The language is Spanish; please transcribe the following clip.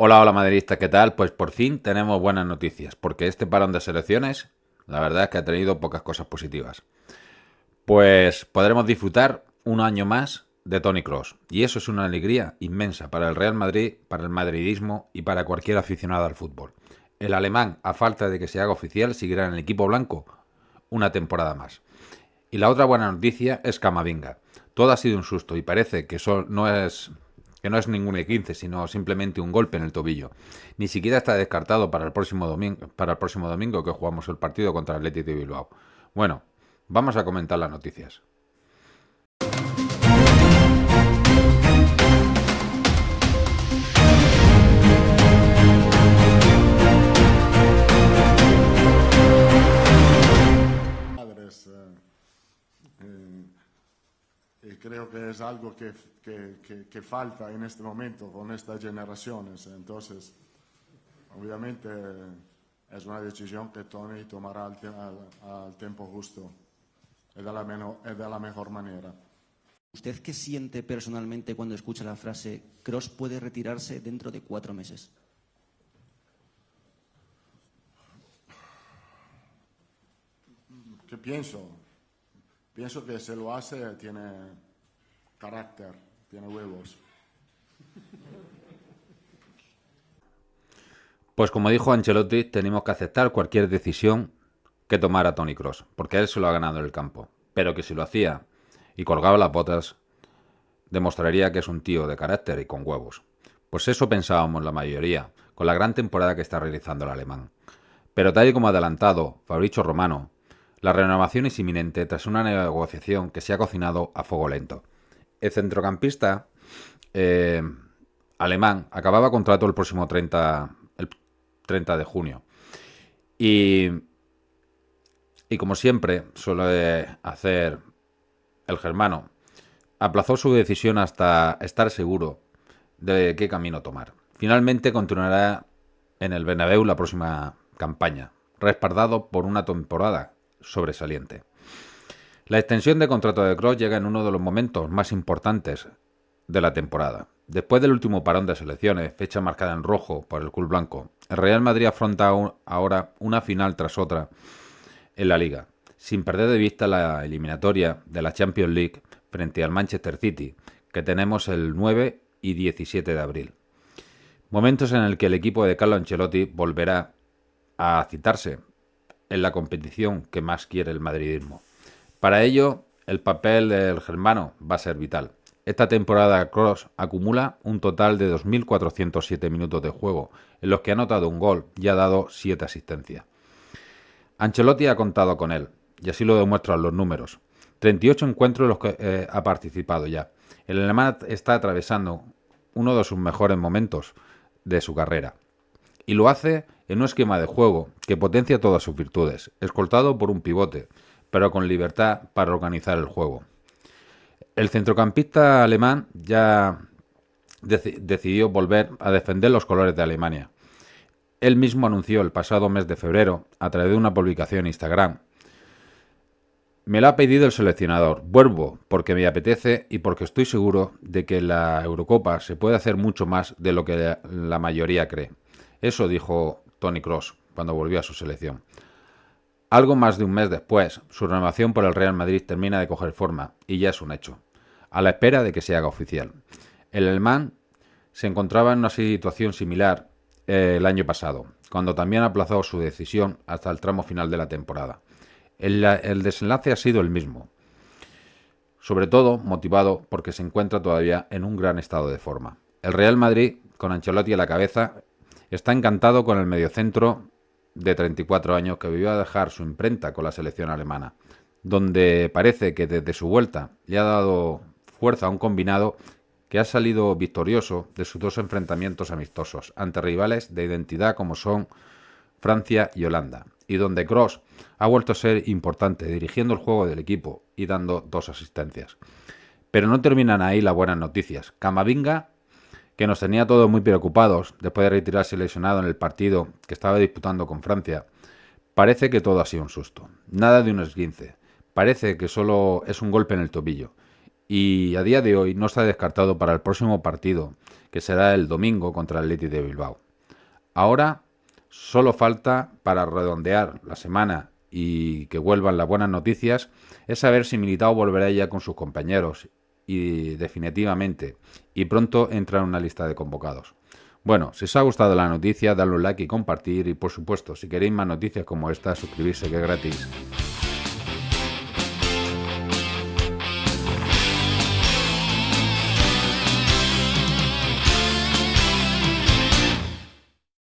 Hola, hola madridista ¿qué tal? Pues por fin tenemos buenas noticias, porque este parón de selecciones, la verdad es que ha tenido pocas cosas positivas. Pues podremos disfrutar un año más de Tony Cross, y eso es una alegría inmensa para el Real Madrid, para el madridismo y para cualquier aficionado al fútbol. El alemán, a falta de que se haga oficial, seguirá en el equipo blanco una temporada más. Y la otra buena noticia es Camavinga. Todo ha sido un susto y parece que eso no es que no es ningún E15, sino simplemente un golpe en el tobillo. Ni siquiera está descartado para el próximo domingo, para el próximo domingo que jugamos el partido contra el de Bilbao. Bueno, vamos a comentar las noticias. Y creo que es algo que, que, que, falta en este momento con estas generaciones. Entonces, obviamente es una decisión que Tony tomará al, al, tiempo justo y de, la menos y de la mejor manera. ¿Usted qué siente personalmente cuando escucha la frase Cross puede retirarse dentro de cuatro meses? ¿Qué pienso? Pienso que se lo hace, tiene Carácter, tiene huevos. Pues como dijo Ancelotti, tenemos que aceptar cualquier decisión que tomara Tony Cross, porque él se lo ha ganado en el campo. Pero que si lo hacía y colgaba las botas, demostraría que es un tío de carácter y con huevos. Pues eso pensábamos la mayoría, con la gran temporada que está realizando el alemán. Pero tal y como ha adelantado Fabricio Romano, la renovación es inminente tras una negociación que se ha cocinado a fuego lento el centrocampista eh, alemán acababa contrato el próximo 30, de junio. Y, y como siempre suele hacer el germano, aplazó su decisión hasta estar seguro de qué camino tomar. Finalmente continuará en el Bernabéu la próxima campaña, respaldado por una temporada sobresaliente. La extensión de contrato de Cross llega en uno de los momentos más importantes de la temporada. Después del último parón de selecciones, fecha marcada en rojo por el club blanco, el Real Madrid afronta ahora una final tras otra en la liga, sin perder de vista la eliminatoria de la Champions League frente al Manchester City, que tenemos el 9 y 17 de abril. Momentos en el que el equipo de Carlo Ancelotti volverá a citarse en la competición que más quiere el madridismo. Para ello, el papel del germano va a ser vital. Esta temporada Cross acumula un total de 2.407 minutos de juego, en los que ha anotado un gol y ha dado 7 asistencias. Ancelotti ha contado con él, y así lo demuestran los números. 38 encuentros en los que eh, ha participado ya. El alemán está atravesando uno de sus mejores momentos de su carrera. Y lo hace en un esquema de juego que potencia todas sus virtudes, escoltado por un pivote, pero con libertad para organizar el juego. El centrocampista alemán ya decidió volver a defender los colores de Alemania. Él mismo anunció el pasado mes de febrero, a través de una publicación en Instagram, me lo ha pedido el seleccionador. Vuelvo porque me apetece y porque estoy seguro de que la Eurocopa se puede hacer mucho más de lo que la mayoría cree. Eso dijo Tony Cross cuando volvió a su selección. Algo más de un mes después, su renovación por el Real Madrid termina de coger forma y ya es un hecho, a la espera de que se haga oficial. El alemán se encontraba en una situación similar eh, el año pasado, cuando también aplazó su decisión hasta el tramo final de la temporada. El, el desenlace ha sido el mismo, sobre todo motivado porque se encuentra todavía en un gran estado de forma. El Real Madrid, con Ancelotti a la cabeza, está encantado con el mediocentro de 34 años que vivió a dejar su imprenta con la selección alemana, donde parece que desde su vuelta le ha dado fuerza a un combinado que ha salido victorioso de sus dos enfrentamientos amistosos ante rivales de identidad como son Francia y Holanda, y donde Cross ha vuelto a ser importante dirigiendo el juego del equipo y dando dos asistencias. Pero no terminan ahí las buenas noticias. Camavinga que nos tenía todos muy preocupados después de retirarse lesionado en el partido que estaba disputando con Francia. Parece que todo ha sido un susto, nada de un esguince, parece que solo es un golpe en el tobillo y a día de hoy no está descartado para el próximo partido, que será el domingo contra el Leti de Bilbao. Ahora solo falta para redondear la semana y que vuelvan las buenas noticias es saber si Militao volverá ya con sus compañeros y definitivamente y pronto entra en una lista de convocados. Bueno, si os ha gustado la noticia, dadle un like y compartir y por supuesto, si queréis más noticias como esta, suscribirse que es gratis.